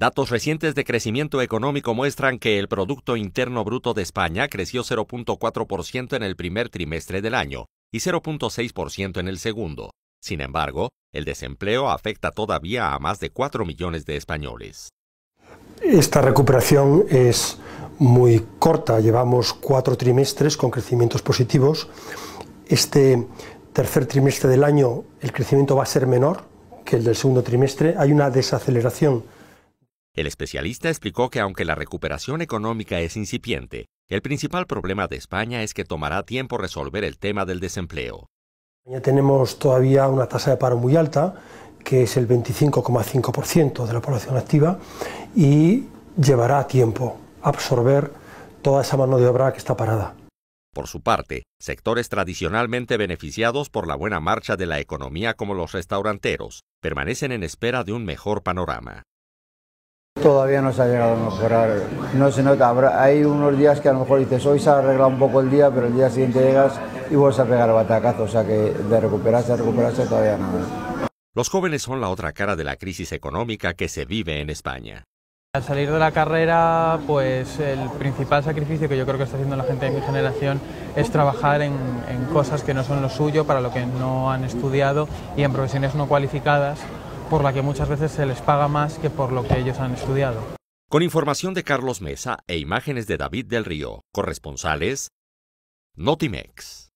Datos recientes de crecimiento económico muestran que el Producto Interno Bruto de España creció 0.4% en el primer trimestre del año y 0.6% en el segundo. Sin embargo, el desempleo afecta todavía a más de 4 millones de españoles. Esta recuperación es muy corta, llevamos cuatro trimestres con crecimientos positivos. Este tercer trimestre del año el crecimiento va a ser menor que el del segundo trimestre, hay una desaceleración el especialista explicó que aunque la recuperación económica es incipiente, el principal problema de España es que tomará tiempo resolver el tema del desempleo. Ya tenemos todavía una tasa de paro muy alta, que es el 25,5% de la población activa, y llevará tiempo absorber toda esa mano de obra que está parada. Por su parte, sectores tradicionalmente beneficiados por la buena marcha de la economía como los restauranteros permanecen en espera de un mejor panorama. Todavía no se ha llegado a mejorar, no se nota. hay unos días que a lo mejor dices, hoy se ha arreglado un poco el día, pero el día siguiente llegas y vuelves a pegar batacazo, o sea que de recuperarse a recuperarse todavía no. Los jóvenes son la otra cara de la crisis económica que se vive en España. Al salir de la carrera, pues el principal sacrificio que yo creo que está haciendo la gente de mi generación es trabajar en cosas que no son lo suyo, para lo que no han estudiado y en profesiones no cualificadas por la que muchas veces se les paga más que por lo que ellos han estudiado. Con información de Carlos Mesa e imágenes de David del Río, corresponsales, Notimex.